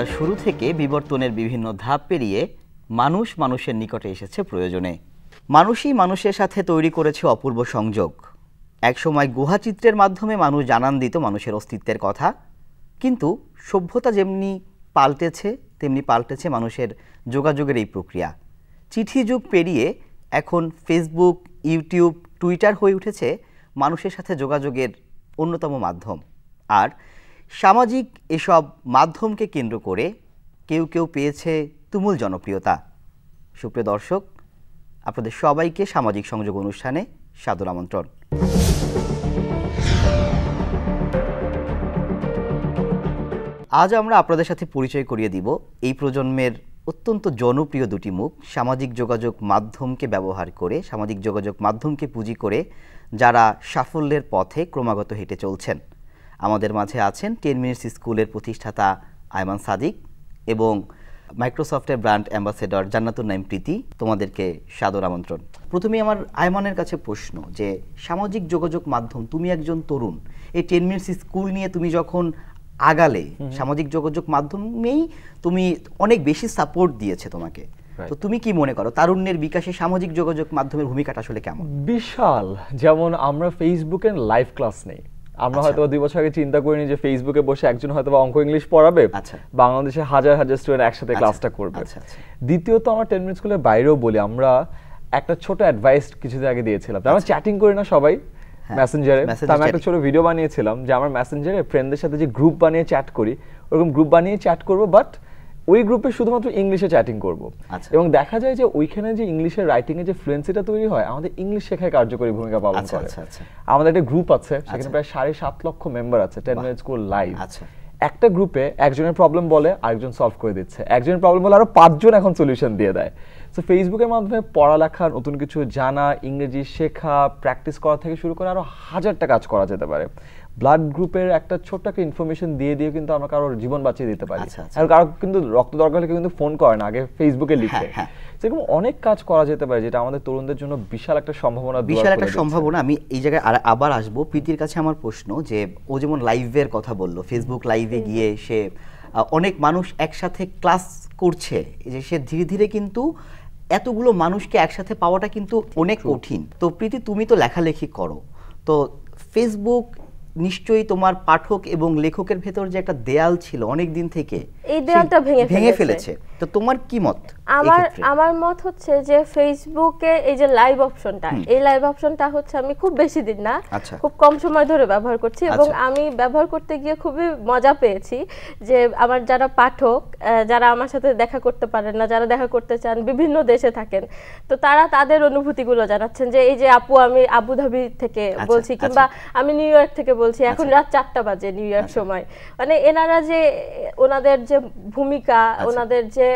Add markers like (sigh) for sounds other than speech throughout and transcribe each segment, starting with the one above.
সভ্যতার শুরু থেকে বিবর্তনের বিভিন্ন ধাপ পেরিয়ে মানুষ মানুষের নিকটে এসেছে প্রয়োজনে মানুষই মানুষের সাথে তৈরি করেছে অপূর্ব সংযোগ একসময় গুহাচিত্রের মাধ্যমে মানুষ জানান দিত মানুষের অস্তিত্বের কথা কিন্তু সভ্যতা যেমনি পাল্টেছে তেমনি পাল্টেছে মানুষের যোগাযোগের এই প্রক্রিয়া চিঠি যুগ পেরিয়ে এখন ফেসবুক ইউটিউব টুইটার হয়ে উঠেছে মানুষের সাথে যোগাযোগের অন্যতম মাধ্যম আর সামাজিক এসব মাধ্যমকে কেন্দ্র করে কেউ কেউ পেয়েছে তুমুল জনপ্রিয়তা সুপ্রিয় দর্শক আপনাদের সবাইকে সামাজিক সংযোগ অনুষ্ঠানে সাদর আমন্ত্রণ আজ আমরা আপনাদের সাথে পরিচয় করিয়ে দিব এই প্রজন্মের অত্যন্ত জনপ্রিয় দুটি মুখ সামাজিক যোগাযোগ মাধ্যমকে ব্যবহার করে সামাজিক যোগাযোগ মাধ্যমকে পুঁজি করে যারা সাফল্যের পথে ক্রমাগত হেঁটে চলছেন আমাদের মাঝে আছেন টেন মিনিটস স্কুলের প্রতিষ্ঠাতা আয়মান সাদিক এবং মাইক্রোসফটের ব্র্যান্ড অ্যাম্বাসেডর জান্নাতুর নাইম প্রীতি তোমাদেরকে সাদর আমন্ত্রণ প্রথমে আমার আয়মানের কাছে প্রশ্ন যে সামাজিক যোগাযোগ মাধ্যম তুমি একজন তরুণ এই টেন মিনিটস স্কুল নিয়ে তুমি যখন আগালে সামাজিক যোগাযোগ মাধ্যমেই তুমি অনেক বেশি সাপোর্ট দিয়েছে তোমাকে তো তুমি কি মনে করো তারুণ্যের বিকাশে সামাজিক যোগাযোগ মাধ্যমের ভূমিকাটা আসলে কেমন বিশাল যেমন আমরা ফেসবুকে লাইভ ক্লাস নেই আমরা আচ্ছা। হয়তো দুই বছর আগে চিন্তা করিনি যে ফেসবুকে বসে একজন হয়তো অঙ্ক ইংলিশ পড়াবে আচ্ছা। বাংলাদেশে হাজার হাজার স্টুডেন্ট একসাথে ক্লাসটা আচ্ছা। করবে দ্বিতীয়ত আমরা টেন মিনিট স্কুলের বাইরেও বলি আমরা একটা ছোট অ্যাডভাইস কিছুদিন আগে দিয়েছিলাম মানে আমরা চ্যাটিং করি না সবাই মেসেঞ্জারে হ্যাঁ, মানে আমি একটা ছোট ভিডিও বানিয়েছিলাম যে আমার মেসেঞ্জারে ফ্রেন্ডদের সাথে যে গ্রুপ বানিয়ে চ্যাট করি ওরকম গ্রুপ বানিয়ে চ্যাট করবো বাট ওই গ্রুপে শুধুমাত্র ইংলিশে চ্যাটিং করব এবং দেখা যায় যে ওইখানে যে ইংলিশের রাইটিং এ যে ফ্লুয়েন্সিটা তৈরি হয় আমাদের ইংলিশ শেখায় কার্যকরী ভূমিকা পালন আচ্ছা, করে আচ্ছা, আচ্ছা। আমাদের একটা গ্রুপ আছে সেখানে প্রায় সাড়ে সাত লক্ষ মেম্বার আছে টেন মিনিট স্কুল লাইভ একটা গ্রুপে একজনের প্রবলেম বলে আরেকজন সলভ করে দিচ্ছে একজনের প্রবলেম বলে আরো পাঁচজন এখন সলিউশন দিয়ে দেয় সো ফেসবুকের মাধ্যমে পড়ালেখা নতুন কিছু জানা ইংরেজি শেখা প্র্যাকটিস করা থেকে শুরু করে আরো হাজারটা কাজ করা যেতে পারে ব্লাড গ্রুপের একটা ছোট্ট একটা ইনফরমেশন দিয়ে দিয়ে কিন্তু আমরা কারোর জীবন বাঁচিয়ে দিতে পারি আচ্ছা, আচ্ছা। আর কারো কিন্তু রক্ত দরকার হলে কিন্তু ফোন করে না আগে ফেসবুকে হ্যাঁ, লিখে হ্যাঁ। সেরকম অনেক কাজ করা যেতে পারে যেটা আমাদের তরুণদের জন্য বিশাল একটা সম্ভাবনা বিশাল একটা সম্ভাবনা আমি এই জায়গায় আবার আসবো প্রীতির কাছে আমার প্রশ্ন যে ও যেমন লাইভের কথা বললো ফেসবুক লাইভে গিয়ে সে অনেক মানুষ একসাথে ক্লাস করছে যে সে ধীরে ধীরে কিন্তু এতগুলো মানুষকে একসাথে পাওয়াটা কিন্তু অনেক কঠিন তো প্রীতি তুমি তো লেখালেখি করো তো ফেসবুক নিশ্চয়ই তোমার পাঠক এবং লেখকের ভেতর যে একটা দেয়াল ছিল অনেক দিন থেকে এই দেয়ালটা ভেঙে ভেঙে ফেলেছে তো তোমার কি মত আমার আমার মত হচ্ছে যে ফেসবুকে এই যে লাইভ অপশনটা এই লাইভ অপশনটা হচ্ছে আমি খুব বেশি দিন না আচ্ছা। খুব কম সময় ধরে ব্যবহার করছি এবং আচ্ছা। আমি ব্যবহার করতে গিয়ে খুবই মজা পেয়েছি যে আমার যারা পাঠক যারা আমার সাথে দেখা করতে পারেন না যারা দেখা করতে চান বিভিন্ন দেশে থাকেন তো তারা তাদের অনুভূতিগুলো জানাচ্ছেন যে এই যে আপু আমি আবুধাবি থেকে আচ্ছা, বলছি কিংবা আমি নিউ ইয়র্ক থেকে বলছি বলছি এখন আচ্ছা। রাত চারটা বাজে নিউ ইয়র্ক আচ্ছা। সময় মানে এনারা যে ওনাদের যে ভূমিকা আচ্ছা। ওনাদের যে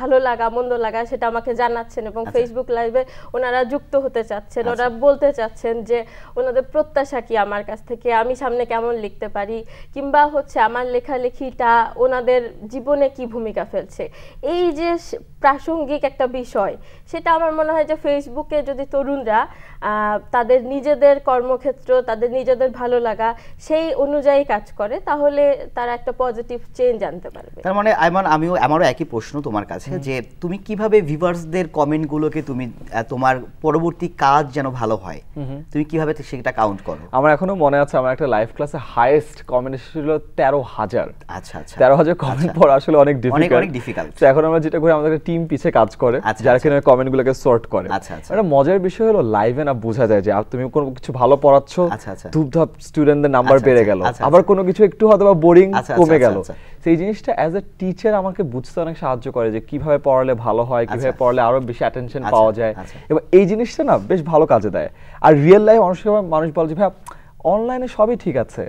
ভালো লাগা মন্দ লাগা সেটা আমাকে জানাচ্ছেন এবং ফেসবুক লাইভে ওনারা যুক্ত হতে চাচ্ছেন ওরা বলতে চাচ্ছেন যে ওনাদের প্রত্যাশা কি আমার কাছ থেকে আমি সামনে কেমন লিখতে পারি কিংবা হচ্ছে আমার লেখালেখিটা ওনাদের জীবনে কি ভূমিকা ফেলছে এই যে প্রাসঙ্গিক একটা বিষয় সেটা আমার মনে হয় যে ফেসবুকে যদি তরুণরা তাদের নিজেদের কর্মক্ষেত্র তাদের নিজেদের ভালো লাগা সেই অনুযায়ী কাজ করে তাহলে তারা একটা পজিটিভ চেঞ্জ আনতে পারবে তার মানে আইমান আমিও আমারও একই প্রশ্ন তোমার কাছে যে তুমি কিভাবে ভিউয়ার্সদের কমেন্টগুলোকে তুমি তোমার পরবর্তী কাজ যেন ভালো হয় তুমি কিভাবে সেটা কাউন্ট করো আমার এখনো মনে আছে আমার একটা লাইভ ক্লাসে হাইয়েস্ট কমেন্ট ছিল তেরো হাজার আচ্ছা আচ্ছা তেরো হাজার কমেন্ট আচ্ছা। পড়া আসলে অনেক ডিফিকাল্ট অনেক ডিফিকাল্ট তো এখন আমরা যেটা করি আমাদের টিম পিছে কাজ করে আচ্ছা, যারা আচ্ছা। কিনা কমেন্টগুলোকে সর্ট করে আচ্ছা আচ্ছা একটা মজার বিষয় হলো লাইভে না বোঝা যায় যে তুমি কোনো কিছু ভালো পড়াচ্ছ আচ্ছা আচ্ছা ধূপধাপ স্টুডেন্টদের নাম্বার আচ্ছা, বেড়ে আচ্ছা, গেল আচ্ছা, আবার কোনো কিছু একটু হয়তো বা বোরিং কমে গেল সেই জিনিসটা অ্যাজ এ টিচার আমাকে বুঝতে অনেক সাহায্য করে যে কিভাবে পড়ালে ভালো হয় কিভাবে পড়ালে আরো বেশি অ্যাটেনশন পাওয়া যায় এবং এই জিনিসটা না বেশ ভালো কাজে দেয় আর রিয়েল লাইফ অনেক মানুষ বলে যে ভাই অনলাইনে সবই ঠিক আছে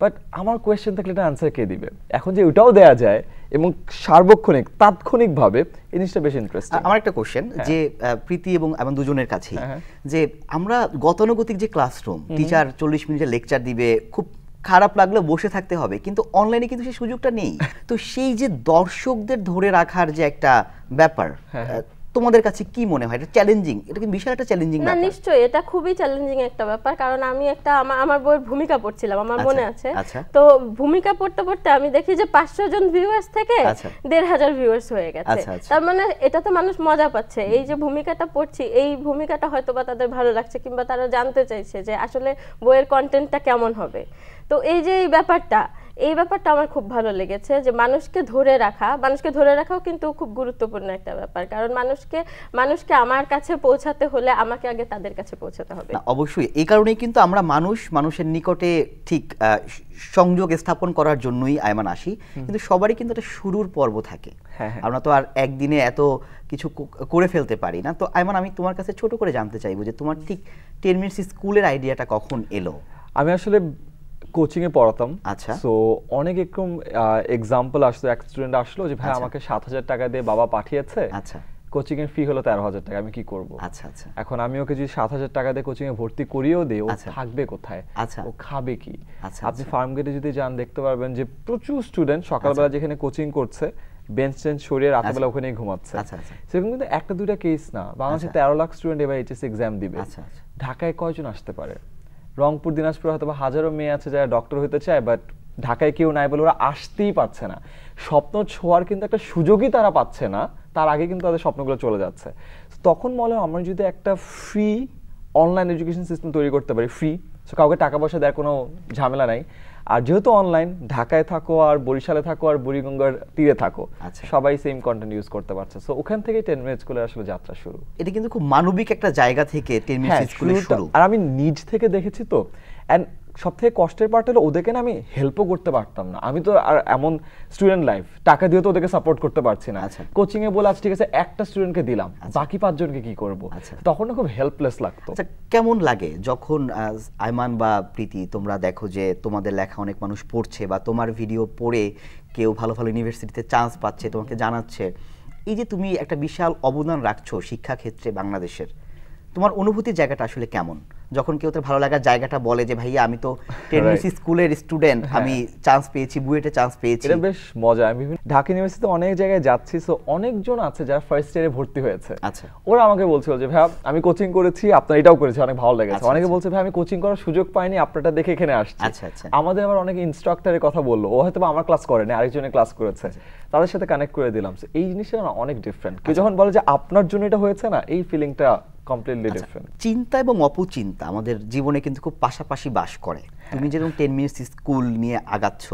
বাট আমার কোয়েশ্চেন থাকলে এটা আনসার কে দিবে এখন যে ওটাও দেয়া যায় এবং সার্বক্ষণিক তাৎক্ষণিকভাবে এই জিনিসটা বেশ ইন্টারেস্টিং আমার একটা কোশ্চেন হ্যাঁ। যে প্রীতি এবং এমন দুজনের কাছেই হ্যাঁ, হ্যাঁ। যে আমরা গতানুগতিক যে ক্লাসরুম টিচার চল্লিশ মিনিটের লেকচার দিবে খুব খারাপ লাগলেও বসে থাকতে হবে কিন্তু অনলাইনে কিন্তু সেই সুযোগটা নেই (laughs) তো সেই যে দর্শকদের ধরে রাখার যে একটা ব্যাপার তোমাদের কাছে কি মনে হয় এটা চ্যালেঞ্জিং এটা কিন্তু বিশাল একটা চ্যালেঞ্জিং না নিশ্চয়ই এটা খুবই চ্যালেঞ্জিং একটা ব্যাপার কারণ আমি একটা আমার বইয়ের ভূমিকা পড়ছিলাম আমার আচ্ছা, মনে আছে আচ্ছা। তো ভূমিকা পড়তে পড়তে আমি দেখি যে 500 জন ভিউয়ার্স থেকে 1500 আচ্ছা। ভিউয়ার্স হয়ে গেছে তার মানে এটা তো মানুষ মজা পাচ্ছে এই যে ভূমিকাটা পড়ছি এই ভূমিকাটা হয়তো বা তাদের ভালো লাগছে কিংবা তারা জানতে চাইছে যে আসলে বইয়ের কন্টেন্টটা কেমন হবে তো এই যে এই ব্যাপারটা এই ব্যাপারটা আমার খুব ভালো লেগেছে যে মানুষকে ধরে রাখা মানুষকে ধরে রাখাও কিন্তু খুব গুরুত্বপূর্ণ একটা ব্যাপার কারণ মানুষকে মানুষকে আমার কাছে পৌঁছাতে হলে আমাকে আগে তাদের কাছে পৌঁছাতে হবে অবশ্যই এই কারণেই কিন্তু আমরা মানুষ মানুষের নিকটে ঠিক সংযোগ স্থাপন করার জন্যই আয়মান আসি কিন্তু সবারই কিন্তু একটা শুরুর পর্ব থাকে হ্যাঁ, হ্যাঁ। আমরা তো আর একদিনে এত কিছু করে ফেলতে পারি না তো আয়মান আমি তোমার কাছে ছোট করে জানতে চাইবো যে তোমার ঠিক টেন মিনিটস স্কুলের আইডিয়াটা কখন এলো আমি আসলে কোচিং এ পড়াতাম আচ্ছা সো অনেক এরকম এক্সাম্পল আসলো এক স্টুডেন্ট আসলো যে ভাই আচ্ছা। আমাকে সাত হাজার টাকা দিয়ে বাবা পাঠিয়েছে আচ্ছা কোচিং এর ফি হলো তেরো হাজার টাকা আমি কি করব আচ্ছা আচ্ছা এখন আমি ওকে যদি সাত হাজার টাকা দিয়ে কোচিং এ ভর্তি করিয়েও দিই ও আচ্ছা। থাকবে কোথায় আচ্ছা ও খাবে কি আচ্ছা, আপনি ফার্ম গেটে যদি যান দেখতে পারবেন যে প্রচুর স্টুডেন্ট সকালবেলা যেখানে কোচিং করছে বেঞ্চ টেঞ্চ সরিয়ে রাতেবেলা ওখানেই ঘুমাচ্ছে সেরকম কিন্তু একটা দুইটা কেস না বাংলাদেশে তেরো লাখ স্টুডেন্ট এবার এইচএস এক্সাম দিবে ঢাকায় কয়জন আসতে পারে রংপুর দিনাজপুর হয়তো হাজারো মেয়ে আছে যারা ডক্টর হতে চায় বাট ঢাকায় কেউ নাই বলে ওরা আসতেই পারছে না স্বপ্ন ছোঁয়ার কিন্তু একটা সুযোগই তারা পাচ্ছে না তার আগে কিন্তু তাদের স্বপ্নগুলো চলে যাচ্ছে তখন বলে আমরা যদি একটা ফ্রি অনলাইন এডুকেশন সিস্টেম তৈরি করতে পারি ফ্রি সো কাউকে টাকা পয়সা দেওয়ার কোনো ঝামেলা নাই আর যেহেতু অনলাইন ঢাকায় থাকো আর বরিশালে থাকো আর বুড়িগঙ্গার তীরে থাকো আচ্ছা। সবাই সেম কন্টেন্ট ইউজ করতে পারছে সো ওখান থেকে টেন মিনিট স্কুলের আসলে যাত্রা শুরু এটা কিন্তু খুব মানবিক একটা জায়গা থেকে টেন মিনিট স্কুলের শুরু আর আমি নিজ থেকে দেখেছি তো এন্ড সব থেকে কষ্টের পার্ট হলো ওদেরকে না আমি হেল্পও করতে পারতাম না আমি তো আর এমন স্টুডেন্ট লাইফ টাকা দিয়ে তো ওদেরকে সাপোর্ট করতে পারছি না কোচিং আচ্ছা। এ বলে আজ আচ্ছা, ঠিক আছে একটা স্টুডেন্টকে দিলাম আচ্ছা। বাকি পাঁচজনকে কি করব তখন খুব হেল্পলেস লাগতো কেমন লাগে যখন আয়মান বা প্রীতি তোমরা দেখো যে তোমাদের লেখা অনেক মানুষ পড়ছে বা তোমার ভিডিও পড়ে কেউ ভালো ভালো ইউনিভার্সিটিতে চান্স পাচ্ছে তোমাকে জানাচ্ছে এই যে তুমি একটা বিশাল অবদান রাখছো শিক্ষাক্ষেত্রে বাংলাদেশের তোমার অনুভূতির জায়গাটা আসলে কেমন যখন কেউ তোর ভালো লাগার জায়গাটা বলে যে ভাইয়া আমি তো টেনিস (laughs) স্কুলের স্টুডেন্ট হ্যাঁ। আমি চান্স পেয়েছি বুয়েটে চান্স পেয়েছি এটা বেশ মজা আমি বিভিন্ন ঢাকা ইউনিভার্সিটিতে অনেক জায়গায় যাচ্ছি সো অনেকজন আছে যারা ফার্স্ট ইয়ারে ভর্তি হয়েছে আচ্ছা ওরা আমাকে বলছিল যে ভাই আমি কোচিং করেছি আপনার এটাও করেছি অনেক ভালো লেগেছে আচ্ছা, অনেকে আচ্ছা। বলছে ভাই আমি কোচিং করার সুযোগ পাইনি আপনারটা দেখে এখানে আসছি আচ্ছা আচ্ছা আমাদের আবার অনেক ইনস্ট্রাক্টরের কথা বললো ও হয়তো আমার ক্লাস করে না আরেকজনের ক্লাস করেছে আচ্ছা, তাদের সাথে কানেক্ট করে দিলাম এই জিনিসটা অনেক ডিফারেন্ট কেউ যখন বলে যে আপনার জন্য এটা হয়েছে না এই ফিলিংটা কমপ্লিটলি আচ্ছা, ডিফারেন্ট চিন্তা এবং অপচিন্তা আমাদের জীবনে কিন্তু খুব পাশাপাশি বাস করে তুমি হ্যাঁ। যেরকম টেন মিনিটস স্কুল নিয়ে আগাচ্ছ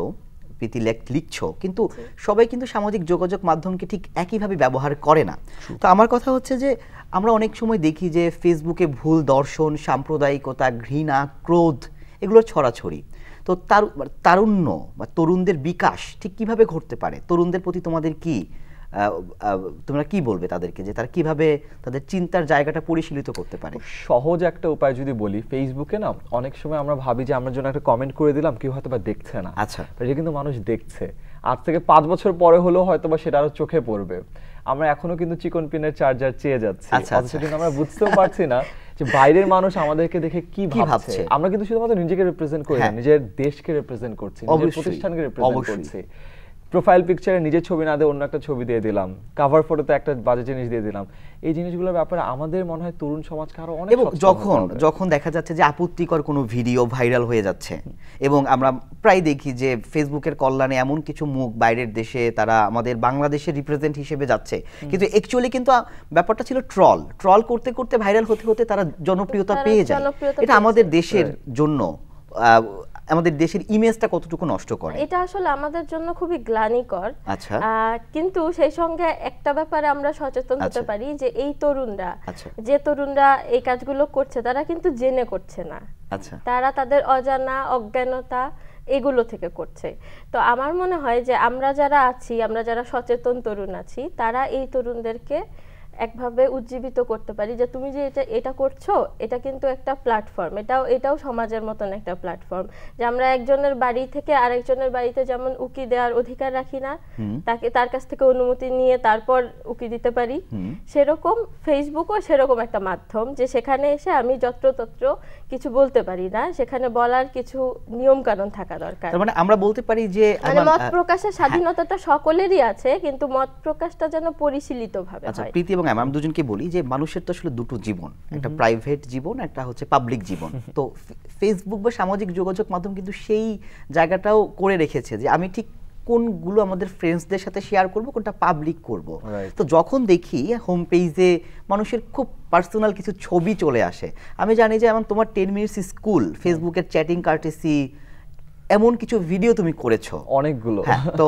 প্রীতি লেখ লিখছ কিন্তু সবাই কিন্তু সামাজিক যোগাযোগ মাধ্যমকে ঠিক একইভাবে ব্যবহার করে না তো আমার কথা হচ্ছে যে আমরা অনেক সময় দেখি যে ফেসবুকে ভুল দর্শন সাম্প্রদায়িকতা ঘৃণা ক্রোধ এগুলো ছড়াছড়ি তো তার তারুণ্য বা তরুণদের বিকাশ ঠিক কিভাবে ঘটতে পারে তরুণদের প্রতি তোমাদের কি তোমরা কি বলবে তাদেরকে যে তারা কিভাবে তাদের চিন্তার জায়গাটা পরিশীলিত করতে পারে সহজ একটা উপায় যদি বলি ফেসবুকে না অনেক সময় আমরা ভাবি যে আমরা জন্য একটা কমেন্ট করে দিলাম কেউ হয়তো বা দেখছে না আচ্ছা এটা কিন্তু মানুষ দেখছে আজ থেকে পাঁচ বছর পরে হলেও হয়তো বা সেটা আরো চোখে পড়বে আমরা এখনো কিন্তু চিকন পিনের চার্জার চেয়ে যাচ্ছি আচ্ছা, আচ্ছা কিন্তু আমরা বুঝতেও পারছি না যে বাইরের মানুষ আমাদেরকে দেখে কি ভাবছে আমরা কিন্তু শুধুমাত্র নিজেকে রিপ্রেজেন্ট করি হ্যাঁ। নিজের দেশকে রিপ্রেজেন্ট করছি নিজের প্রতিষ্ঠানকে রিপ্রেজেন্ট করছি প্রোফাইল পিকচারে নিজের ছবি না দিয়ে অন্য একটা ছবি দিয়ে দিলাম কাভার ফটোতে একটা বাজে জিনিস দিয়ে দিলাম এই জিনিসগুলোর ব্যাপারে আমাদের মনে হয় তরুণ সমাজকে আরও অনেক এবং যখন যখন দেখা যাচ্ছে যে আপত্তিকর কোনো ভিডিও ভাইরাল হয়ে যাচ্ছে এবং আমরা প্রায় দেখি যে ফেসবুকের কল্যাণে এমন কিছু মুখ বাইরের দেশে তারা আমাদের বাংলাদেশের রিপ্রেজেন্ট হিসেবে যাচ্ছে কিন্তু অ্যাকচুয়ালি কিন্তু ব্যাপারটা ছিল ট্রল ট্রল করতে করতে ভাইরাল হতে হতে তারা জনপ্রিয়তা পেয়ে যায় এটা আমাদের দেশের জন্য আমাদের দেশের ইমেজটা কতটুকু নষ্ট করে এটা আসলে আমাদের জন্য খুবই গ্লানিকর আচ্ছা কিন্তু সেই সঙ্গে একটা ব্যাপারে আমরা সচেতন হতে আচ্ছা। পারি যে এই তরুণরা আচ্ছা। যে তরুণরা এই কাজগুলো করছে তারা কিন্তু জেনে করছে না আচ্ছা তারা তাদের অজানা অজ্ঞানতা এগুলো থেকে করছে তো আমার মনে হয় যে আমরা যারা আছি আমরা যারা সচেতন তরুণ আছি তারা এই তরুণদেরকে একভাবে উজ্জীবিত করতে পারি যে তুমি যে এটা এটা করছো এটা কিন্তু একটা প্ল্যাটফর্ম এটাও এটাও সমাজের মতন একটা প্ল্যাটফর্ম যে আমরা একজনের বাড়ি থেকে আরেকজনের বাড়িতে যেমন উকি দেওয়ার অধিকার রাখি না তাকে তার কাছ থেকে অনুমতি নিয়ে তারপর উকি দিতে পারি সেরকম ফেসবুকও সেরকম একটা মাধ্যম যে সেখানে এসে আমি যত্রতত্র কিছু বলতে পারি না সেখানে বলার কিছু নিয়ম কানুন থাকা দরকার মানে আমরা বলতে পারি যে মানে মত প্রকাশের হ্যাঁ। স্বাধীনতাটা সকলেরই আছে কিন্তু মত প্রকাশটা যেন পরিশীলিতভাবে আচ্ছা, হয় আচ্ছা প্রীতি এবং আমি দুজনকে বলি যে মানুষের তো আসলে দুটো জীবন একটা প্রাইভেট জীবন একটা হচ্ছে পাবলিক জীবন তো ফেসবুক বা সামাজিক যোগাযোগ মাধ্যম কিন্তু সেই জায়গাটাও করে রেখেছে যে আমি ঠিক কোনগুলো আমাদের ফ্রেন্ডসদের সাথে শেয়ার করব কোনটা পাবলিক করব তো যখন দেখি হোম পেজে মানুষের খুব পার্সোনাল কিছু ছবি চলে আসে আমি জানি যে এমন তোমার টেন মিনিটস স্কুল ফেসবুকের চ্যাটিং কার্টেসি এমন কিছু ভিডিও তুমি করেছো অনেকগুলো হ্যাঁ, তো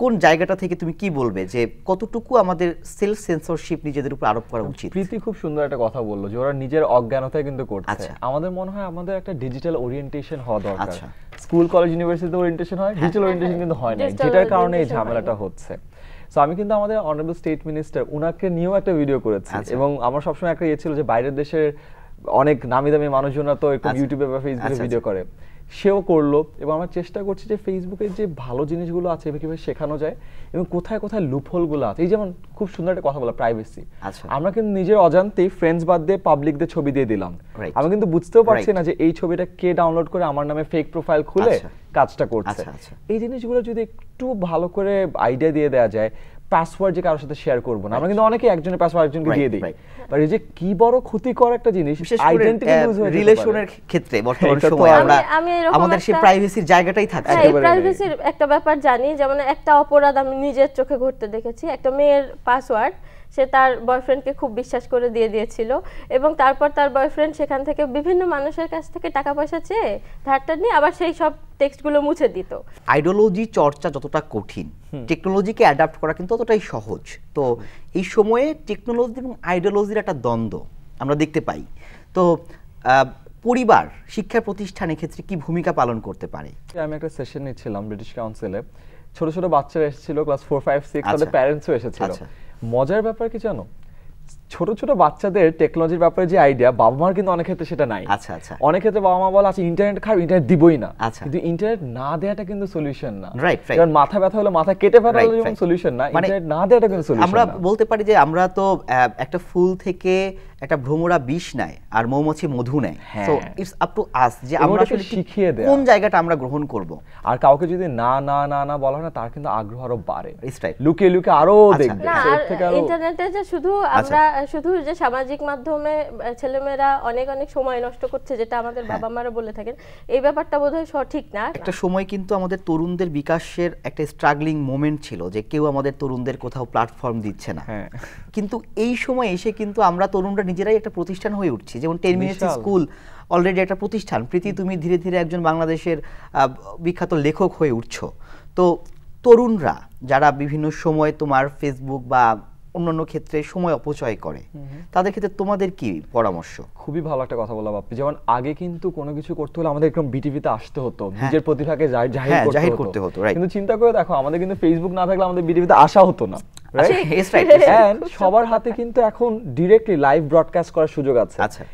কোন জায়গাটা থেকে তুমি কি বলবে যে কতটুকু আমাদের সেলফ সেন্সরশিপ নিজেদের উপর আরোপ করা উচিত প্রীতি খুব সুন্দর একটা কথা বললো যে ওরা নিজের অজ্ঞানতায় কিন্তু করছে আচ্ছা। আমাদের মনে হয় আমাদের একটা ডিজিটাল ওরিয়েন্টেশন হওয়া দরকার আচ্ছা। স্কুল কলেজ ইউনিভার্সিটিতে ওরিয়েন্টেশন হয় ডিজিটাল হ্যাঁ, ওরিয়েন্টেশন হ্যাঁ, কিন্তু হয় না যেটার কারণে এই ঝামেলাটা হচ্ছে সো আমি কিন্তু আমাদের অনারেবল স্টেট মিনিস্টার উনাকে নিয়েও একটা ভিডিও করেছি আচ্ছা। এবং আমার সবসময় একটা ইয়ে ছিল যে বাইরের দেশের অনেক নামি দামি মানুষজনরা তো এরকম ইউটিউবে আচ্ছা। বা ফেসবুকে ভিডিও আচ্ছা, করে সেও করলো এবং আমরা চেষ্টা করছি যে ফেসবুকের যে ভালো জিনিসগুলো আছে এবার কীভাবে শেখানো যায় এবং কোথায় কোথায় লুপহোলগুলো আছে এই যেমন খুব সুন্দর একটা কথা বলা প্রাইভেসি আচ্ছা। আমরা কিন্তু নিজের অজান্তেই ফ্রেন্ডস বাদ দিয়ে পাবলিকদের ছবি দিয়ে দিলাম আমি কিন্তু বুঝতেও পারছি না যে এই ছবিটা কে ডাউনলোড করে আমার নামে ফেক প্রোফাইল খুলে আচ্ছা। কাজটা করছে আচ্ছা, এই জিনিসগুলো যদি একটু ভালো করে আইডিয়া দিয়ে দেওয়া যায় পাসওয়ার্ড যে কারোর সাথে শেয়ার করবো না আমরা কিন্তু অনেকে একজনের পাসওয়ার্ড একজনকে দিয়ে দিই বাট এই যে কি বড় ক্ষতিকর একটা জিনিস আইডেন্টিটি লুজ হয়ে রিলেশনের ক্ষেত্রে বর্তমান সময় আমরা আমাদের সেই প্রাইভেসির জায়গাটাই থাকে হ্যাঁ, এই প্রাইভেসির একটা ব্যাপার জানি যেমন একটা অপরাধ আমি নিজের চোখে ঘটতে দেখেছি একটা মেয়ের পাসওয়ার্ড সে তার বয়ফ্রেন্ডকে খুব বিশ্বাস করে দিয়ে দিয়েছিল এবং তারপর তার বয়ফ্রেন্ড সেখান থেকে বিভিন্ন মানুষের কাছ থেকে টাকা পয়সা চেয়ে ধারটা নিয়ে আবার সেই সব টেক্সটগুলো মুছে দিত আইডিওলজি চর্চা যতটা কঠিন টেকনোলজিকে অ্যাডাপ্ট করা কিন্তু ততটাই সহজ তো এই সময়ে টেকনোলজি এবং আইডিওলজির একটা দ্বন্দ্ব আমরা দেখতে পাই তো পরিবার শিক্ষা প্রতিষ্ঠানের ক্ষেত্রে কি ভূমিকা পালন করতে পারে আমি একটা সেশন নিচ্ছিলাম ব্রিটিশ কাউন্সিলে ছোট ছোট বাচ্চারা এসেছিল ক্লাস ফোর ফাইভ সিক্স তাদের প্যারেন্টসও আচ্ছা। এসেছিল আচ্ছা। মজার ব্যাপার কি জানো ছোট ছোট বাচ্চাদের টেকনোলজির ব্যাপারে যে আইডিয়া বাবা মার কিন্তু অনেক ক্ষেত্রে সেটা নাই আচ্ছা আচ্ছা অনেক ক্ষেত্রে বাবা মা বলে আচ্ছা ইন্টারনেট খারাপ ইন্টারনেট দিবই না আচ্ছা কিন্তু ইন্টারনেট না দেওয়াটা কিন্তু সলিউশন না রাইট কারণ মাথা ব্যথা হলে মাথা কেটে ফেলা হলো যেমন সলিউশন না ইন্টারনেট না দেওয়াটা কিন্তু সলিউশন আমরা বলতে পারি যে আমরা তো একটা ফুল থেকে একটা ভ্রমরা বিষ নাই আর মৌমাছি মধু নাই so it's up to us যে আমরা আসলে শিখিয়ে দেয় কোন জায়গাটা আমরা গ্রহণ করব আর কাউকে যদি না না না না বলা হয় না তার কিন্তু আগ্রহ আরো বাড়ে রাইট লুকে লুকে আরো আচ্ছা। দেখবে ইন্টারনেটে যে শুধু আচ্ছা। আমরা শুধু যে সামাজিক মাধ্যমে ছেলেমেয়েরা অনেক অনেক সময় নষ্ট করছে যেটা আমাদের হ্যাঁ। বাবা মারা বলে থাকেন এই ব্যাপারটা বোধহয় সঠিক না একটা সময় কিন্তু আমাদের তরুণদের বিকাশের একটা স্ট্রাগলিং মোমেন্ট ছিল যে কেউ আমাদের তরুণদের কোথাও প্ল্যাটফর্ম দিচ্ছে না হ্যাঁ। কিন্তু এই সময় এসে কিন্তু আমরা তরুণরা নিজেরাই একটা প্রতিষ্ঠান হয়ে উঠছি যেমন টেন মিনিট স্কুল অলরেডি একটা প্রতিষ্ঠান প্রীতি তুমি ধীরে ধীরে একজন বাংলাদেশের বিখ্যাত লেখক হয়ে উঠছো তো তরুণরা যারা বিভিন্ন সময় তোমার ফেসবুক বা অন্যান্য ক্ষেত্রে সময় অপচয় করে তাদের ক্ষেত্রে তোমাদের কি পরামর্শ খুবই ভালো একটা কথা বললাম আপনি যেমন আগে কিন্তু কোনো কিছু করতে হলে আমাদের একদম বিটিভিতে আসতে হতো হ্যাঁ। নিজের প্রতিভাকে জাহির হ্যাঁ, করতে হতো কিন্তু চিন্তা করে দেখো আমাদের কিন্তু ফেসবুক না থাকলে আমাদের বিটিভিতে আসা হতো না আচ্ছা, সবার হাতে কিন্তু এখন ডিরেক্টলি লাইভ ব্রডকাস্ট করার সুযোগ আছে আচ্ছা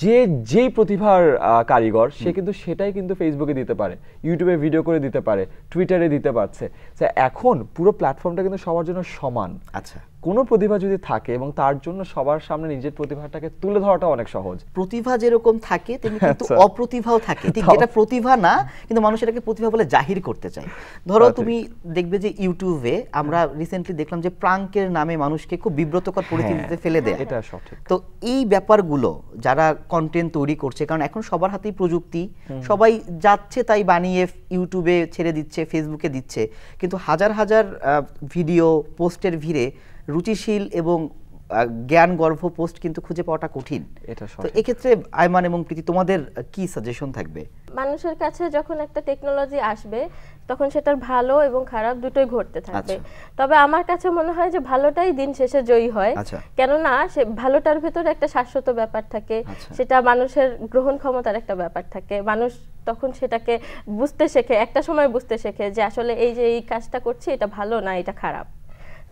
যে যেই প্রতিভার কারিগর সে কিন্তু সেটাই কিন্তু ফেসবুকে দিতে পারে ইউটিউবে ভিডিও করে দিতে পারে টুইটারে দিতে পারছে এখন পুরো প্ল্যাটফর্মটা কিন্তু সবার জন্য সমান আচ্ছা কোনো প্রতিভা যদি থাকে এবং তার জন্য সবার সামনে নিজের প্রতিভাটাকে তুলে ধরাটা অনেক সহজ প্রতিভা যেরকম থাকে তেমনি কিন্তু আচ্ছা। অপ্রতিভাও থাকে ঠিক এটা প্রতিভা না কিন্তু মানুষ এটাকে প্রতিভা বলে জাহির করতে চায় ধরো তুমি দেখবে যে ইউটিউবে আমরা রিসেন্টলি হ্যাঁ। দেখলাম যে প্রাঙ্কের নামে মানুষকে খুব বিব্রতকর হ্যাঁ। পরিস্থিতিতে ফেলে দেয় এটা সঠিক তো এই ব্যাপারগুলো যারা কন্টেন্ট তৈরি করছে কারণ এখন সবার হাতেই প্রযুক্তি সবাই যাচ্ছে তাই বানিয়ে ইউটিউবে ছেড়ে দিচ্ছে ফেসবুকে দিচ্ছে কিন্তু হাজার হাজার ভিডিও পোস্টের ভিড়ে রুচিশীল এবং জ্ঞান গর্ভ পোস্ট কিন্তু খুঁজে পাওয়াটা কঠিন এটা তো এক্ষেত্রে আয়মান এবং প্রীতি তোমাদের কি সাজেশন থাকবে মানুষের কাছে যখন একটা টেকনোলজি আসবে তখন সেটার ভালো এবং খারাপ দুটোই ঘটতে থাকবে আচ্ছা। তবে আমার কাছে মনে হয় যে ভালোটাই দিন শেষে জয়ী হয় আচ্ছা। কেননা সে ভালোটার ভেতরে একটা শাশ্বত ব্যাপার থাকে আচ্ছা। সেটা মানুষের গ্রহণ ক্ষমতার একটা ব্যাপার থাকে মানুষ তখন সেটাকে বুঝতে শেখে একটা সময় বুঝতে শেখে যে আসলে এই যে এই কাজটা করছি এটা ভালো না এটা খারাপ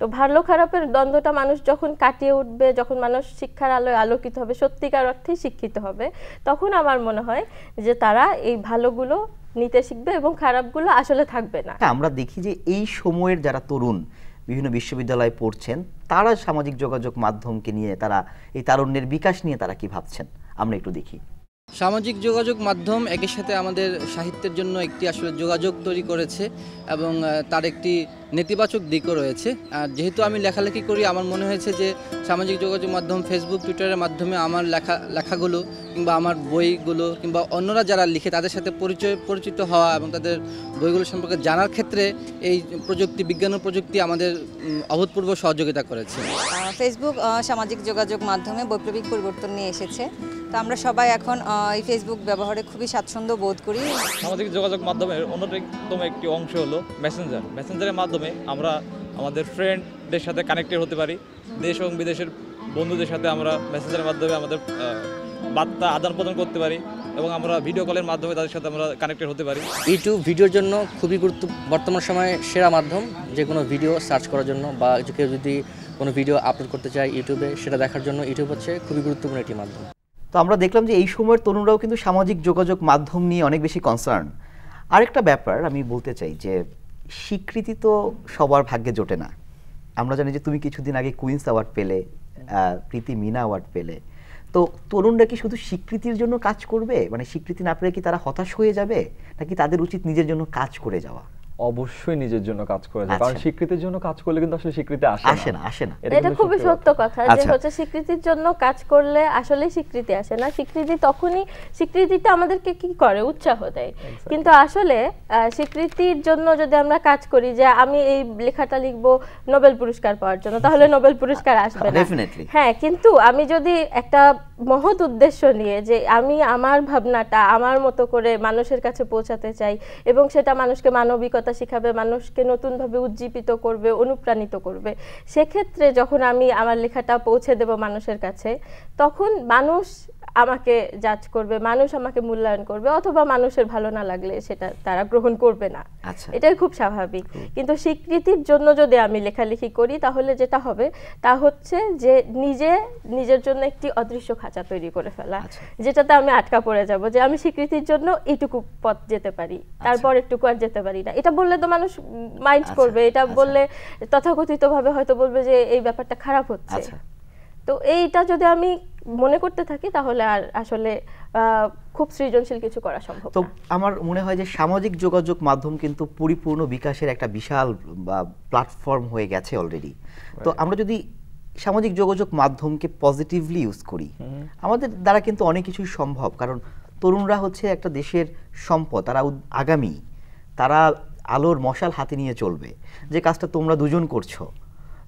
তো ভালো খারাপের দ্বন্দ্বটা মানুষ যখন কাটিয়ে উঠবে যখন মানুষ শিক্ষার আলোয় আলোকিত হবে সত্যিকার অর্থেই শিক্ষিত হবে তখন আমার মনে হয় যে তারা এই ভালোগুলো নিতে শিখবে এবং খারাপগুলো আসলে থাকবে না হ্যাঁ, আমরা দেখি যে এই সময়ের যারা তরুণ বিভিন্ন বিশ্ববিদ্যালয়ে পড়ছেন তারা সামাজিক যোগাযোগ মাধ্যমকে নিয়ে তারা এই তারুণ্যের বিকাশ নিয়ে তারা কি ভাবছেন আমরা একটু দেখি সামাজিক যোগাযোগ মাধ্যম একই সাথে আমাদের সাহিত্যের জন্য একটি আসলে যোগাযোগ তৈরি করেছে এবং তার একটি নেতিবাচক দিকও রয়েছে আর যেহেতু আমি লেখালেখি করি আমার মনে হয়েছে যে সামাজিক যোগাযোগ মাধ্যম ফেসবুক টুইটারের মাধ্যমে আমার লেখা লেখাগুলো কিংবা আমার বইগুলো কিংবা অন্যরা যারা লিখে তাদের সাথে পরিচয় পরিচিত হওয়া এবং তাদের বইগুলো সম্পর্কে জানার ক্ষেত্রে এই প্রযুক্তি বিজ্ঞান ও প্রযুক্তি আমাদের অভূতপূর্ব সহযোগিতা করেছে ফেসবুক সামাজিক যোগাযোগ মাধ্যমে বৈপ্লবিক পরিবর্তন নিয়ে এসেছে তো আমরা সবাই এখন এই ফেসবুক ব্যবহারে খুবই স্বাচ্ছন্দ্য বোধ করি সামাজিক যোগাযোগ মাধ্যমের অন্যতম একটি অংশ হলো মেসেঞ্জার মেসেঞ্জারের মাধ্যমে মাধ্যমে আমরা আমাদের ফ্রেন্ডদের সাথে কানেক্টেড হতে পারি দেশ এবং বিদেশের বন্ধুদের সাথে আমরা মেসেজের মাধ্যমে আমাদের বার্তা আদান প্রদান করতে পারি এবং আমরা ভিডিও কলের মাধ্যমে তাদের সাথে আমরা কানেক্টেড হতে পারি ইউটিউব ভিডিওর জন্য খুবই গুরুত্ব বর্তমান সময়ে সেরা মাধ্যম যে কোনো ভিডিও সার্চ করার জন্য বা কেউ যদি কোনো ভিডিও আপলোড করতে চায় ইউটিউবে সেটা দেখার জন্য ইউটিউব হচ্ছে খুবই গুরুত্বপূর্ণ একটি মাধ্যম তো আমরা দেখলাম যে এই সময়ের তরুণরাও কিন্তু সামাজিক যোগাযোগ মাধ্যম নিয়ে অনেক বেশি কনসার্ন আরেকটা ব্যাপার আমি বলতে চাই যে স্বীকৃতি তো সবার ভাগ্যে জোটে না আমরা জানি যে তুমি কিছুদিন আগে কুইন্স অ্যাওয়ার্ড পেলে প্রীতি মিনা অ্যাওয়ার্ড পেলে তো তরুণরা কি শুধু স্বীকৃতির জন্য কাজ করবে মানে স্বীকৃতি না পেলে কি তারা হতাশ হয়ে যাবে নাকি তাদের উচিত নিজের জন্য কাজ করে যাওয়া অবশ্যই নিজের জন্য কাজ করে যায় কারণ আচ্ছা। স্বীকৃতির জন্য কাজ করলে কিন্তু আসলে স্বীকৃতি আসে আসে না আসে না এটা খুবই সত্য কথা যে আচ্ছা। হচ্ছে স্বীকৃতির জন্য কাজ করলে আসলে স্বীকৃতি আসে না স্বীকৃতি তখনই স্বীকৃতিটা আমাদেরকে কি করে উৎসাহ দেয় কিন্তু আসলে স্বীকৃতির জন্য যদি আমরা কাজ করি যে আমি এই লেখাটা লিখবো নোবেল পুরস্কার পাওয়ার জন্য তাহলে (laughs) নোবেল পুরস্কার আসবে না হ্যাঁ কিন্তু আমি যদি একটা মহৎ উদ্দেশ্য নিয়ে যে আমি আমার ভাবনাটা আমার মতো করে মানুষের কাছে পৌঁছাতে চাই এবং সেটা মানুষকে মানবিকতা শেখাবে মানুষকে নতুনভাবে উজ্জীবিত করবে অনুপ্রাণিত করবে সেক্ষেত্রে যখন আমি আমার লেখাটা পৌঁছে দেব মানুষের কাছে তখন মানুষ আমাকে জাজ করবে মানুষ আমাকে মূল্যায়ন করবে অথবা মানুষের ভালো না লাগলে সেটা তারা গ্রহণ করবে না আচ্ছা। এটাই খুব স্বাভাবিক কিন্তু স্বীকৃতির জন্য যদি আমি লেখালেখি করি তাহলে যেটা হবে তা হচ্ছে যে নিজে নিজের জন্য একটি অদৃশ্য খাঁচা তৈরি করে ফেলা আচ্ছা। যেটাতে আমি আটকা পড়ে যাব যে আমি স্বীকৃতির জন্য এইটুকু পথ যেতে পারি আচ্ছা। তারপর একটুকু আর যেতে পারি না এটা বললে তো মানুষ মাইন্ড আচ্ছা, করবে এটা বললে ভাবে হয়তো বলবে যে এই ব্যাপারটা খারাপ হচ্ছে তো এইটা যদি আমি মনে করতে থাকি তাহলে আর আসলে খুব সৃজনশীল কিছু করা সম্ভব তো আমার মনে হয় যে সামাজিক যোগাযোগ মাধ্যম কিন্তু পরিপূর্ণ বিকাশের একটা বিশাল প্ল্যাটফর্ম হয়ে গেছে অলরেডি তো আমরা যদি সামাজিক যোগাযোগ মাধ্যমকে পজিটিভলি ইউজ করি আমাদের দ্বারা কিন্তু অনেক কিছুই সম্ভব কারণ তরুণরা হচ্ছে একটা দেশের সম্পদ তারা আগামী তারা আলোর মশাল হাতে নিয়ে চলবে যে কাজটা তোমরা দুজন করছো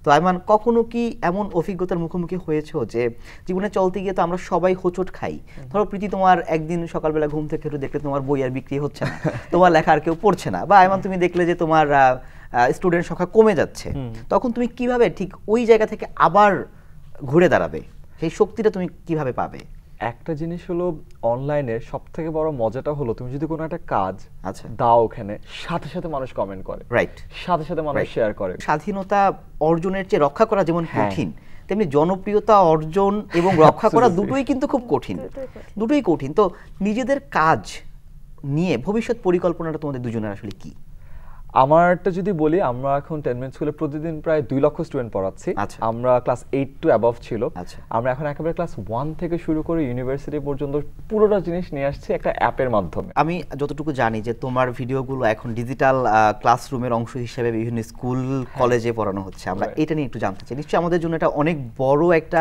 তো আইমান কখনো কি এমন অভিজ্ঞতার মুখোমুখি হয়েছে যে জীবনে চলতে গিয়ে তো আমরা সবাই হোঁচট খাই ধরো প্রীতি তোমার একদিন সকালবেলা ঘুম থেকে উঠে দেখলে তোমার বই আর বিক্রি হচ্ছে না তোমার লেখা আর কেউ পড়ছে না বা আইমান তুমি দেখলে যে তোমার স্টুডেন্ট সংখ্যা কমে যাচ্ছে তখন তুমি কিভাবে ঠিক ওই জায়গা থেকে আবার ঘুরে দাঁড়াবে সেই শক্তিটা তুমি কিভাবে পাবে একটা জিনিস হলো অনলাইনে সব থেকে বড় মজাটা হলো তুমি যদি কোনো একটা কাজ আচ্ছা দাও ওখানে সাথে সাথে মানুষ কমেন্ট করে রাইট সাথে সাথে মানুষ শেয়ার করে স্বাধীনতা অর্জনের চেয়ে রক্ষা করা যেমন হ্যাঁ। কঠিন তেমনি জনপ্রিয়তা অর্জন এবং (laughs) রক্ষা করা দুটোই কিন্তু খুব কঠিন দুটোই কঠিন তো নিজেদের কাজ নিয়ে ভবিষ্যৎ পরিকল্পনাটা তোমাদের দুজনের আসলে কি আমারটা যদি বলি আমরা এখন টেনমেন্ট স্কুলে প্রতিদিন প্রায় দুই লক্ষ স্টুডেন্ট পড়াচ্ছি আচ্ছা। আমরা ক্লাস এইট টু অ্যাবভ ছিল আচ্ছা। আমরা এখন একেবারে ক্লাস ওয়ান থেকে শুরু করে ইউনিভার্সিটি পর্যন্ত পুরোটা জিনিস নিয়ে আসছে একটা অ্যাপের মাধ্যমে আমি যতটুকু জানি যে তোমার ভিডিওগুলো এখন ডিজিটাল ক্লাসরুমের অংশ হিসেবে বিভিন্ন স্কুল হ্যাঁ। কলেজে পড়ানো হচ্ছে আমরা এটা নিয়ে একটু জানতে চাই নিশ্চয়ই আমাদের জন্য এটা অনেক বড় একটা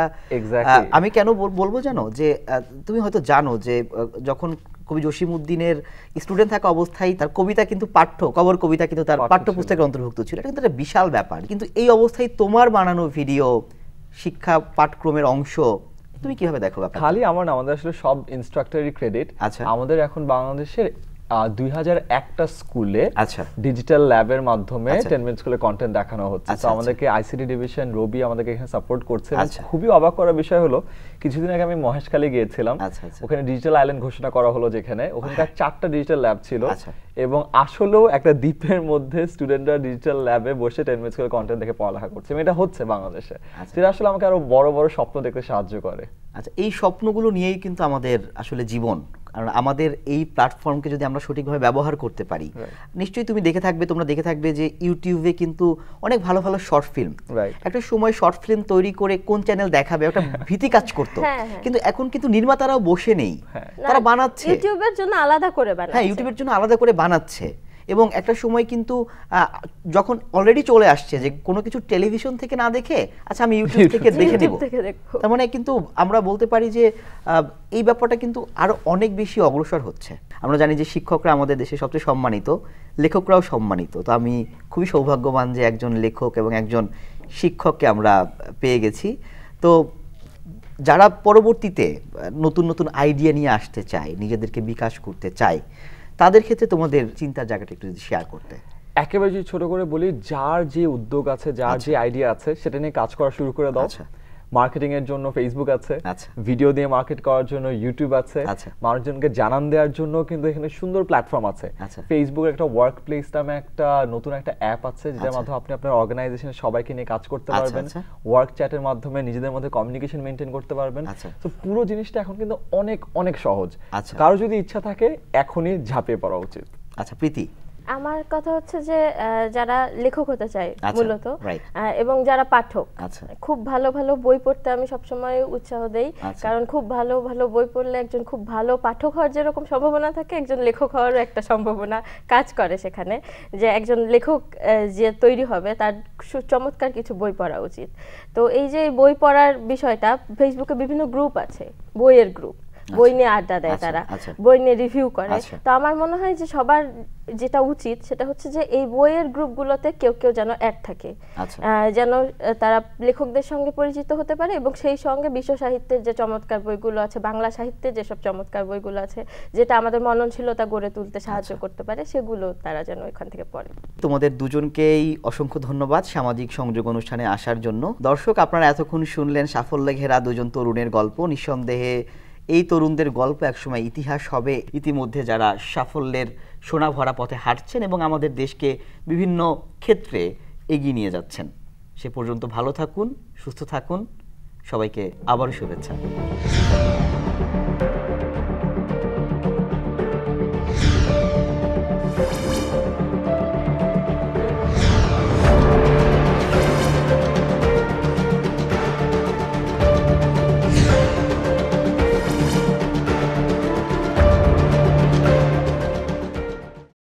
আমি কেন বলবো জানো যে তুমি হয়তো জানো যে যখন কবি জসিম উদ্দিনের স্টুডেন্ট থাকা অবস্থায় তার কবিতা কিন্তু পাঠ্য কবর কবিতা কিন্তু তার পাঠ্য পুস্তকের অন্তর্ভুক্ত ছিল এটা কিন্তু একটা বিশাল ব্যাপার কিন্তু এই অবস্থায় তোমার বানানো ভিডিও শিক্ষা পাঠক্রমের অংশ তুমি কিভাবে দেখো খালি আমার না আমাদের আসলে সব ইনস্ট্রাক্টরেরই ক্রেডিট আচ্ছা আমাদের এখন বাংলাদেশের দুই হাজার একটা স্কুলে আচ্ছা ডিজিটাল ল্যাবের মাধ্যমে টেন মিনিট স্কুলে কন্টেন্ট দেখানো হচ্ছে আচ্ছা, তো আচ্ছা। আমাদেরকে আইসিডি ডিভিশন রবি আমাদেরকে এখানে সাপোর্ট করছে আচ্ছা। খুবই অবাক করার বিষয় হলো কিছুদিন আগে আমি মহেশখালী গিয়েছিলাম ওখানে ডিজিটাল আইল্যান্ড ঘোষণা করা হলো যেখানে ওখানকার চারটা ডিজিটাল ল্যাব ছিল এবং আসলেও একটা দ্বীপের মধ্যে স্টুডেন্টরা ডিজিটাল ল্যাবে বসে টেন মিনিট স্কুলে কন্টেন্ট দেখে পড়ালেখা করছে এবং এটা হচ্ছে বাংলাদেশে যেটা আসলে আমাকে আরো বড় বড় স্বপ্ন দেখতে সাহায্য করে আচ্ছা এই স্বপ্নগুলো নিয়েই কিন্তু আমাদের আসলে জীবন কারণ আমাদের এই প্ল্যাটফর্মকে যদি আমরা সঠিকভাবে ব্যবহার করতে পারি নিশ্চয়ই তুমি দেখে থাকবে তোমরা দেখে থাকবে যে ইউটিউবে কিন্তু অনেক ভালো ভালো শর্ট ফিল্ম একটা সময় শর্ট ফিল্ম তৈরি করে কোন চ্যানেল দেখাবে একটা হ্যাঁ। ভীতি কাজ করতো হ্যাঁ, হ্যাঁ। কিন্তু এখন কিন্তু নির্মাতারাও বসে নেই তারা বানাচ্ছে ইউটিউবের জন্য আলাদা করে বানাচ্ছে হ্যাঁ ইউটিউবের জন্য আলাদা করে বানাচ্ছে এবং একটা সময় কিন্তু যখন অলরেডি চলে আসছে যে কোনো কিছু টেলিভিশন থেকে না দেখে আচ্ছা আমি ইউটিউব থেকে দেখে নেব তার মানে কিন্তু আমরা বলতে পারি যে এই ব্যাপারটা কিন্তু আরও অনেক বেশি অগ্রসর হচ্ছে আমরা জানি যে শিক্ষকরা আমাদের দেশে সবচেয়ে সম্মানিত লেখকরাও সম্মানিত তো আমি খুবই সৌভাগ্যবান যে একজন লেখক এবং একজন শিক্ষককে আমরা পেয়ে গেছি তো যারা পরবর্তীতে নতুন নতুন আইডিয়া নিয়ে আসতে চায় নিজেদেরকে বিকাশ করতে চায় তাদের ক্ষেত্রে তোমাদের চিন্তার জায়গাটা একটু যদি শেয়ার করতে একেবারে যদি ছোট করে বলি যার যে উদ্যোগ আছে যার আচ্ছা। যে আইডিয়া আছে সেটা নিয়ে কাজ করা শুরু করে দাও আচ্ছা। মার্কেটিং এর জন্য ফেসবুক আছে ভিডিও আচ্ছা। দিয়ে মার্কেট করার জন্য ইউটিউব আছে আচ্ছা। মানুষজনকে জানান দেওয়ার জন্য কিন্তু এখানে সুন্দর প্ল্যাটফর্ম আছে ফেসবুক আচ্ছা। একটা ওয়ার্ক প্লেস নামে একটা নতুন একটা অ্যাপ আছে যেটার মাধ্যমে আপনি আপনার অর্গানাইজেশনের সবাইকে নিয়ে কাজ করতে পারবেন ওয়ার্ক চ্যাটের মাধ্যমে নিজেদের মধ্যে কমিউনিকেশন মেনটেন করতে পারবেন তো পুরো জিনিসটা এখন কিন্তু অনেক অনেক সহজ কারো যদি ইচ্ছা থাকে এখনই ঝাঁপিয়ে পড়া উচিত আচ্ছা প্রীতি আমার কথা হচ্ছে যে যারা লেখক হতে চায় আচ্ছা, মূলত এবং যারা পাঠক আচ্ছা। খুব ভালো ভালো বই পড়তে আমি সবসময় উৎসাহ দেই আচ্ছা। কারণ খুব ভালো ভালো বই পড়লে একজন খুব ভালো পাঠক হওয়ার যেরকম সম্ভাবনা থাকে একজন লেখক হওয়ারও একটা সম্ভাবনা কাজ করে সেখানে যে একজন লেখক যে তৈরি হবে তার চমৎকার কিছু বই পড়া উচিত তো এই যে বই পড়ার বিষয়টা ফেসবুকে বিভিন্ন গ্রুপ আছে বইয়ের গ্রুপ আচ্ছা। বই নিয়ে আড্ডা দেয় আচ্ছা, তারা আচ্ছা। বই নিয়ে রিভিউ করে তো আমার মনে হয় যে সবার যেটা উচিত সেটা হচ্ছে যে এই বইয়ের গ্রুপগুলোতে কেউ কেউ যেন অ্যাড থাকে যেন তারা লেখকদের সঙ্গে পরিচিত হতে পারে এবং সেই সঙ্গে বিশ্ব সাহিত্যের যে চমৎকার বইগুলো আছে বাংলা সাহিত্যের যেসব চমৎকার বইগুলো আছে যেটা আমাদের মননশীলতা গড়ে তুলতে সাহায্য করতে পারে সেগুলো তারা যেন এখান থেকে পড়ে তোমাদের দুজনকেই অসংখ্য ধন্যবাদ সামাজিক সংযোগ অনুষ্ঠানে আসার জন্য দর্শক আপনারা এতক্ষণ শুনলেন সাফল্যে ঘেরা দুজন তরুণের গল্প নিঃসন্দেহে এই তরুণদের গল্প একসময় ইতিহাস হবে ইতিমধ্যে যারা সাফল্যের সোনা ভরা পথে হাঁটছেন এবং আমাদের দেশকে বিভিন্ন ক্ষেত্রে এগিয়ে নিয়ে যাচ্ছেন সে পর্যন্ত ভালো থাকুন সুস্থ থাকুন সবাইকে আবারও শুভেচ্ছা